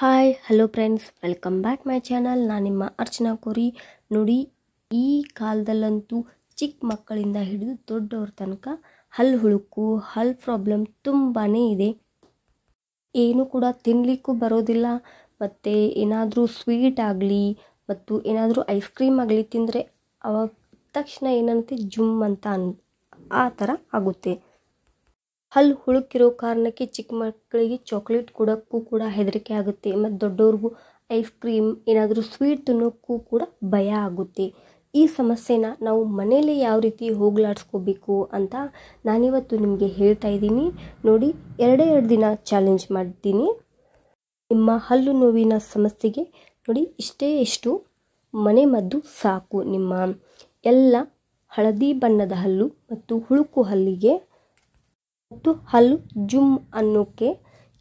hi hello friends welcome back my channel ನಾನು ನಿಮ್ಮ ಅರ್ಚನಾ ಕೋರಿ ನೋಡಿ ಈ ಕಾಲದಲ್ಲಂತೂ ಚಿಕ್ಕ ಮಕ್ಕಳಿಂದ ಹಿಡಿದು ದೊಡ್ಡವ್ರ ತನಕ ಹಲ್ಲು ಹುಳುಕು ಹಲ್ ಪ್ರಾಬ್ಲಮ್ ತುಂಬಾ ಇದೆ ಏನು ಕೂಡ ತಿನ್ನಲಿಕ್ಕೂ ಬರೋದಿಲ್ಲ ಮತ್ತು ಏನಾದರೂ ಸ್ವೀಟ್ ಆಗಲಿ ಮತ್ತು ಏನಾದರೂ ಐಸ್ ಕ್ರೀಮ್ ಆಗಲಿ ತಿಂದರೆ ಅವಾಗ ತಕ್ಷಣ ಏನಂತೆ ಜುಮ್ ಅಂತ ಅನ್ ಆ ಥರ ಆಗುತ್ತೆ ಹಲ್ಲು ಹುಳುಕಿರೋ ಕಾರಣಕ್ಕೆ ಚಿಕ್ಕ ಮಕ್ಕಳಿಗೆ ಚಾಕ್ಲೇಟ್ ಕೊಡೋಕ್ಕೂ ಕೂಡ ಹೆದರಿಕೆ ಆಗುತ್ತೆ ಮತ್ತು ದೊಡ್ಡವ್ರಿಗೂ ಐಸ್ ಕ್ರೀಮ್ ಏನಾದರೂ ಸ್ವೀಟ್ ತಿನ್ನೋಕ್ಕೂ ಕೂಡ ಭಯ ಆಗುತ್ತೆ ಈ ಸಮಸ್ಯೆನ ನಾವು ಮನೇಲಿ ಯಾವ ರೀತಿ ಹೋಗ್ಲಾಡ್ಸ್ಕೋಬೇಕು ಅಂತ ನಾನಿವತ್ತು ನಿಮಗೆ ಹೇಳ್ತಾ ಇದ್ದೀನಿ ನೋಡಿ ಎರಡೇ ಎರಡು ದಿನ ಚಾಲೆಂಜ್ ಮಾಡ್ತೀನಿ ನಿಮ್ಮ ಹಲ್ಲು ನೋವಿನ ಸಮಸ್ಯೆಗೆ ನೋಡಿ ಇಷ್ಟೇ ಎಷ್ಟು ಮನೆ ಮದ್ದು ಸಾಕು ನಿಮ್ಮ ಎಲ್ಲ ಹಳದಿ ಬಣ್ಣದ ಹಲ್ಲು ಮತ್ತು ಹುಳುಕು ಹಲ್ಲಿಗೆ ಮತ್ತು ಹಲ್ಲು ಜುಮ್ ಅನ್ನೋಕ್ಕೆ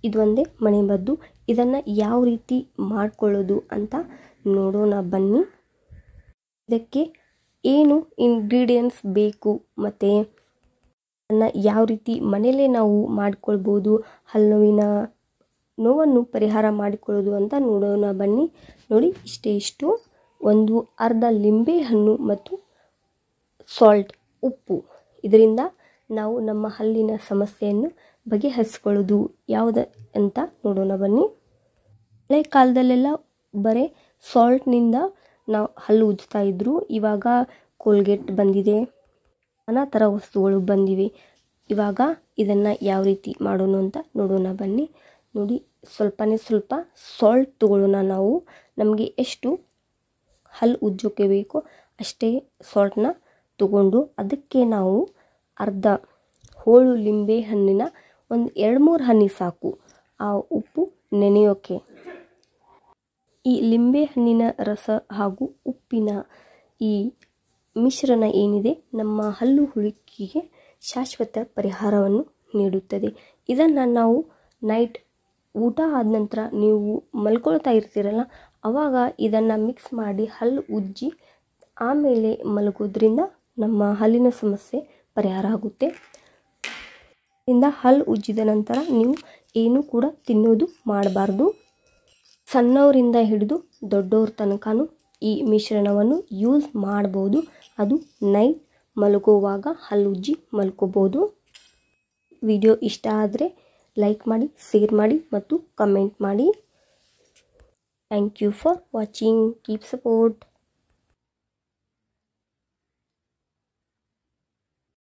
ಇದೊಂದೇ ಮನೆಮದ್ದು ಇದನ್ನು ಯಾವ ರೀತಿ ಮಾಡಿಕೊಳ್ಳೋದು ಅಂತ ನೋಡೋಣ ಬನ್ನಿ ಇದಕ್ಕೆ ಏನು ಇಂಗ್ರೀಡಿಯೆಂಟ್ಸ್ ಬೇಕು ಮತ್ತು ಅದನ್ನು ಯಾವ ರೀತಿ ಮನೆಯಲ್ಲೇ ನಾವು ಮಾಡಿಕೊಳ್ಬೋದು ಹಲ್ಲುವಿನ ನೋವನ್ನು ಪರಿಹಾರ ಮಾಡಿಕೊಳ್ಳೋದು ಅಂತ ನೋಡೋಣ ಬನ್ನಿ ನೋಡಿ ಇಷ್ಟೇ ಇಷ್ಟು ಒಂದು ಅರ್ಧ ಲಿಂಬೆ ಹಣ್ಣು ಮತ್ತು ಸಾಲ್ಟ್ ಉಪ್ಪು ಇದರಿಂದ ನಾವು ನಮ್ಮ ಹಲ್ಲಿನ ಸಮಸ್ಯೆಯನ್ನು ಬಗೆಹರಿಸ್ಕೊಳ್ಳೋದು ಯಾವುದು ಅಂತ ನೋಡೋಣ ಬನ್ನಿ ಹಳೆ ಕಾಲದಲ್ಲೆಲ್ಲ ಬರೀ ಸಾಲ್ಟ್ನಿಂದ ನಾವು ಹಲ್ಲು ಉಜ್ತಾ ಇದ್ದರು ಇವಾಗ ಕೋಲ್ಗೇಟ್ ಬಂದಿದೆ ನಾನಾ ಥರ ವಸ್ತುಗಳು ಬಂದಿವೆ ಇವಾಗ ಇದನ್ನು ಯಾವ ರೀತಿ ಮಾಡೋಣ ಅಂತ ನೋಡೋಣ ಬನ್ನಿ ನೋಡಿ ಸ್ವಲ್ಪನೇ ಸ್ವಲ್ಪ ಸಾಲ್ಟ್ ತೊಗೊಳ್ಳೋಣ ನಾವು ನಮಗೆ ಎಷ್ಟು ಹಲ್ಲು ಉಜ್ಜೋಕೆ ಬೇಕೋ ಅಷ್ಟೇ ಸಾಲ್ಟನ್ನ ತಗೊಂಡು ಅದಕ್ಕೆ ನಾವು ಅರ್ಧ ಹೋಳು ಲಿಂಬೆ ಹಣ್ಣಿನ ಒಂದು ಎರಡು ಮೂರು ಹನಿ ಸಾಕು ಆ ಉಪ್ಪು ನೆನೆಯೋಕೆ ಈ ಲಿಂಬೆ ಹಣ್ಣಿನ ರಸ ಹಾಗೂ ಉಪ್ಪಿನ ಈ ಮಿಶ್ರಣ ಏನಿದೆ ನಮ್ಮ ಹಲ್ಲು ಹುಳುಕಿಗೆ ಶಾಶ್ವತ ಪರಿಹಾರವನ್ನು ನೀಡುತ್ತದೆ ಇದನ್ನು ನಾವು ನೈಟ್ ಊಟ ಆದ ನಂತರ ನೀವು ಮಲ್ಕೊಳ್ತಾ ಇರ್ತೀರಲ್ಲ ಆವಾಗ ಇದನ್ನು ಮಿಕ್ಸ್ ಮಾಡಿ ಹಲ್ಲು ಉಜ್ಜಿ ಆಮೇಲೆ ಮಲಗೋದ್ರಿಂದ ನಮ್ಮ ಹಲ್ಲಿನ ಸಮಸ್ಯೆ ಪರಿಹಾರ ಆಗುತ್ತೆ ಇಂದ ಹಲ್ಲು ಉಜ್ಜಿದ ನಂತರ ನೀವು ಏನು ಕೂಡ ತಿನ್ನೋದು ಮಾಡಬಾರ್ದು ಸಣ್ಣವರಿಂದ ಹಿಡಿದು ದೊಡ್ಡವ್ರ ತನಕ ಈ ಮಿಶ್ರಣವನ್ನು ಯೂಸ್ ಮಾಡ್ಬೋದು ಅದು ನೈಟ್ ಮಲಗುವಾಗ ಉಜ್ಜಿ ಮಲ್ಕೋಬೋದು ವಿಡಿಯೋ ಇಷ್ಟ ಆದರೆ ಲೈಕ್ ಮಾಡಿ ಶೇರ್ ಮಾಡಿ ಮತ್ತು ಕಮೆಂಟ್ ಮಾಡಿ thank you for watching keep support